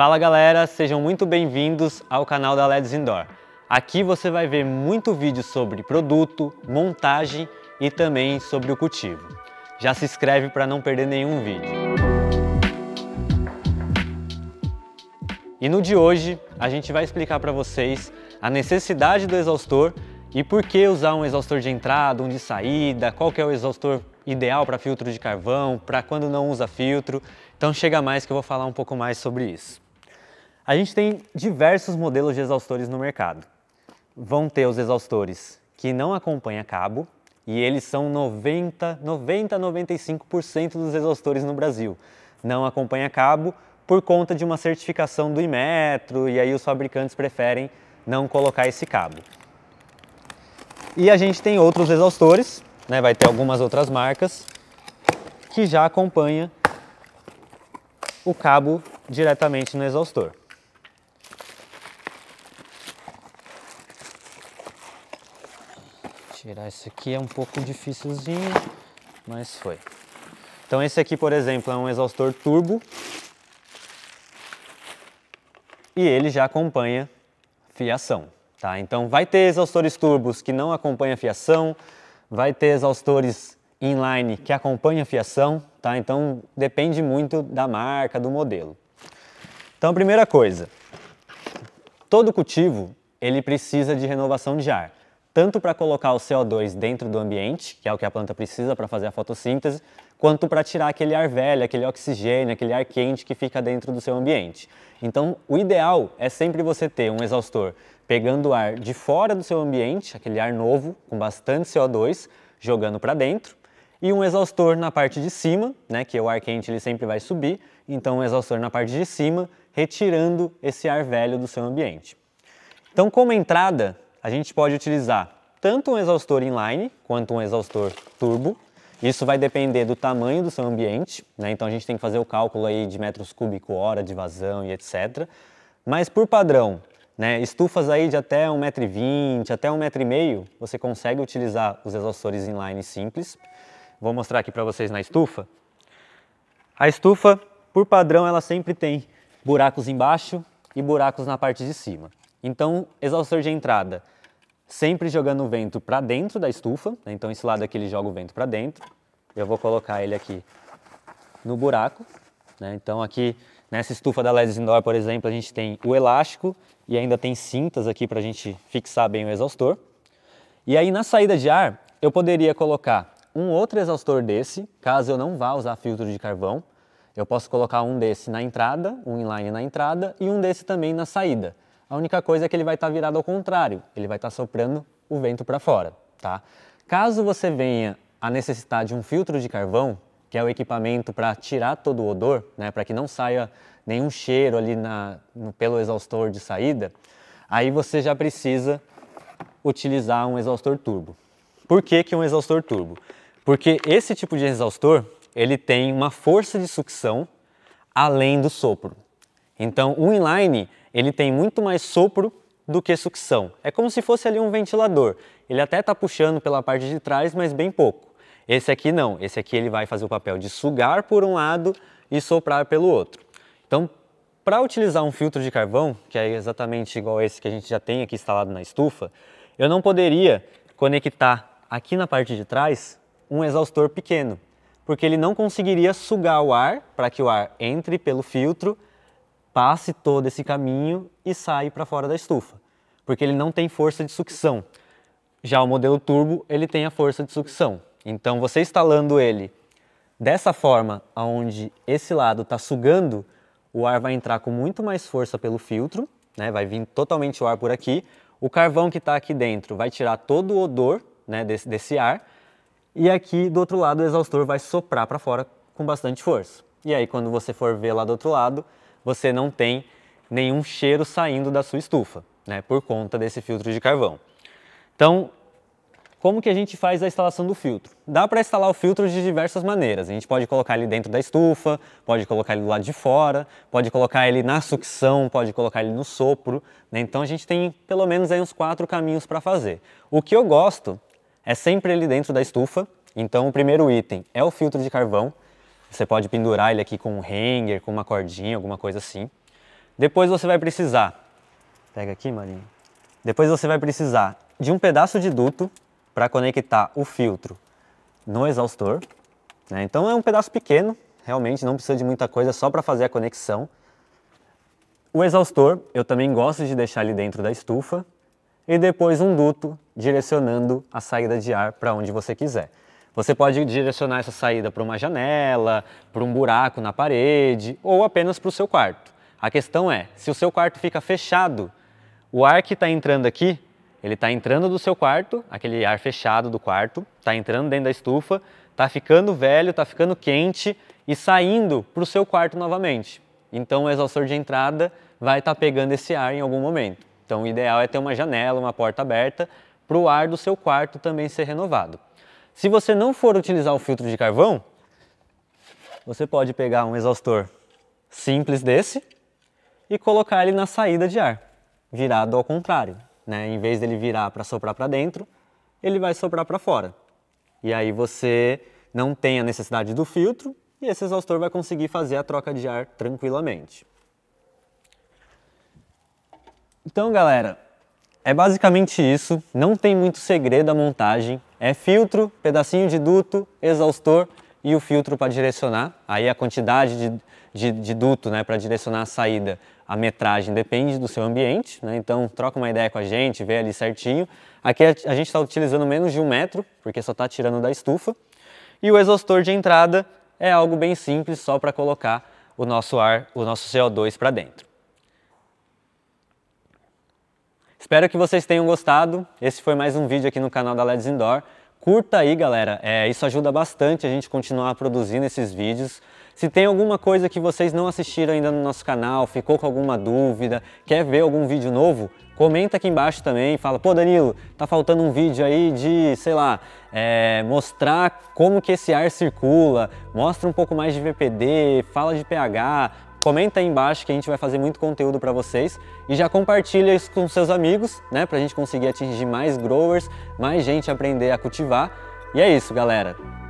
Fala galera, sejam muito bem-vindos ao canal da LEDs Indoor. Aqui você vai ver muito vídeo sobre produto, montagem e também sobre o cultivo. Já se inscreve para não perder nenhum vídeo. E no de hoje a gente vai explicar para vocês a necessidade do exaustor e por que usar um exaustor de entrada, um de saída, qual que é o exaustor ideal para filtro de carvão, para quando não usa filtro. Então chega mais que eu vou falar um pouco mais sobre isso. A gente tem diversos modelos de exaustores no mercado. Vão ter os exaustores que não acompanham cabo, e eles são 90, 90, 95% dos exaustores no Brasil. Não acompanha cabo por conta de uma certificação do Imetro e aí os fabricantes preferem não colocar esse cabo. E a gente tem outros exaustores, né, vai ter algumas outras marcas que já acompanha o cabo diretamente no exaustor. Tirar esse aqui é um pouco difícilzinho, mas foi. Então esse aqui, por exemplo, é um exaustor turbo. E ele já acompanha fiação, tá? Então vai ter exaustores turbos que não acompanham fiação, vai ter exaustores inline que acompanham fiação, tá? Então depende muito da marca, do modelo. Então primeira coisa, todo cultivo ele precisa de renovação de ar tanto para colocar o CO2 dentro do ambiente, que é o que a planta precisa para fazer a fotossíntese, quanto para tirar aquele ar velho, aquele oxigênio, aquele ar quente que fica dentro do seu ambiente. Então, o ideal é sempre você ter um exaustor pegando ar de fora do seu ambiente, aquele ar novo com bastante CO2, jogando para dentro, e um exaustor na parte de cima, né, que o ar quente ele sempre vai subir, então um exaustor na parte de cima, retirando esse ar velho do seu ambiente. Então, como entrada, a gente pode utilizar tanto um exaustor inline quanto um exaustor turbo. Isso vai depender do tamanho do seu ambiente, né? então a gente tem que fazer o cálculo aí de metros cúbicos, hora de vazão e etc. Mas por padrão, né, estufas aí de até 1,20m, até 1,5m, você consegue utilizar os exaustores inline simples. Vou mostrar aqui para vocês na estufa. A estufa, por padrão, ela sempre tem buracos embaixo e buracos na parte de cima. Então, exaustor de entrada sempre jogando o vento para dentro da estufa. Né? Então esse lado aqui ele joga o vento para dentro. Eu vou colocar ele aqui no buraco. Né? Então aqui nessa estufa da LEDs Indoor, por exemplo, a gente tem o elástico e ainda tem cintas aqui para a gente fixar bem o exaustor. E aí na saída de ar eu poderia colocar um outro exaustor desse, caso eu não vá usar filtro de carvão. Eu posso colocar um desse na entrada, um inline na entrada e um desse também na saída. A única coisa é que ele vai estar tá virado ao contrário, ele vai estar tá soprando o vento para fora, tá? Caso você venha a necessitar de um filtro de carvão, que é o equipamento para tirar todo o odor, né, para que não saia nenhum cheiro ali na, no, pelo exaustor de saída, aí você já precisa utilizar um exaustor turbo. Por que, que um exaustor turbo? Porque esse tipo de exaustor ele tem uma força de sucção além do sopro. Então, o inline ele tem muito mais sopro do que sucção. É como se fosse ali um ventilador. Ele até está puxando pela parte de trás, mas bem pouco. Esse aqui não, esse aqui ele vai fazer o papel de sugar por um lado e soprar pelo outro. Então, para utilizar um filtro de carvão, que é exatamente igual esse que a gente já tem aqui instalado na estufa, eu não poderia conectar aqui na parte de trás um exaustor pequeno, porque ele não conseguiria sugar o ar para que o ar entre pelo filtro passe todo esse caminho e sai para fora da estufa, porque ele não tem força de sucção. Já o modelo turbo, ele tem a força de sucção. Então, você instalando ele dessa forma, onde esse lado está sugando, o ar vai entrar com muito mais força pelo filtro, né? vai vir totalmente o ar por aqui. O carvão que está aqui dentro vai tirar todo o odor né, desse, desse ar. E aqui do outro lado o exaustor vai soprar para fora com bastante força. E aí quando você for ver lá do outro lado, você não tem nenhum cheiro saindo da sua estufa, né, por conta desse filtro de carvão. Então, como que a gente faz a instalação do filtro? Dá para instalar o filtro de diversas maneiras. A gente pode colocar ele dentro da estufa, pode colocar ele do lado de fora, pode colocar ele na sucção, pode colocar ele no sopro. Né? Então a gente tem pelo menos aí uns quatro caminhos para fazer. O que eu gosto é sempre ele dentro da estufa. Então o primeiro item é o filtro de carvão. Você pode pendurar ele aqui com um hanger, com uma cordinha, alguma coisa assim. Depois você vai precisar, pega aqui, Marinho. Depois você vai precisar de um pedaço de duto para conectar o filtro no exaustor. Né? Então é um pedaço pequeno, realmente não precisa de muita coisa, é só para fazer a conexão. O exaustor eu também gosto de deixar ali dentro da estufa e depois um duto direcionando a saída de ar para onde você quiser. Você pode direcionar essa saída para uma janela, para um buraco na parede ou apenas para o seu quarto. A questão é, se o seu quarto fica fechado, o ar que está entrando aqui, ele está entrando do seu quarto, aquele ar fechado do quarto, está entrando dentro da estufa, está ficando velho, está ficando quente e saindo para o seu quarto novamente. Então o exaustor de entrada vai estar tá pegando esse ar em algum momento. Então o ideal é ter uma janela, uma porta aberta para o ar do seu quarto também ser renovado. Se você não for utilizar o filtro de carvão, você pode pegar um exaustor simples desse e colocar ele na saída de ar, virado ao contrário. Né? Em vez dele virar para soprar para dentro, ele vai soprar para fora. E aí você não tem a necessidade do filtro e esse exaustor vai conseguir fazer a troca de ar tranquilamente. Então, galera, é basicamente isso, não tem muito segredo a montagem. É filtro, pedacinho de duto, exaustor e o filtro para direcionar. Aí a quantidade de, de, de duto né, para direcionar a saída, a metragem, depende do seu ambiente. Né? Então troca uma ideia com a gente, vê ali certinho. Aqui a, a gente está utilizando menos de um metro, porque só está tirando da estufa. E o exaustor de entrada é algo bem simples, só para colocar o nosso ar, o nosso CO2 para dentro. Espero que vocês tenham gostado. Esse foi mais um vídeo aqui no canal da LEDs Indoor. Curta aí, galera. É, isso ajuda bastante a gente continuar produzindo esses vídeos. Se tem alguma coisa que vocês não assistiram ainda no nosso canal, ficou com alguma dúvida, quer ver algum vídeo novo, comenta aqui embaixo também, fala, pô Danilo, tá faltando um vídeo aí de, sei lá, é, mostrar como que esse ar circula, mostra um pouco mais de VPD, fala de pH, Comenta aí embaixo que a gente vai fazer muito conteúdo para vocês e já compartilha isso com seus amigos, né, para a gente conseguir atingir mais growers, mais gente aprender a cultivar. E é isso, galera.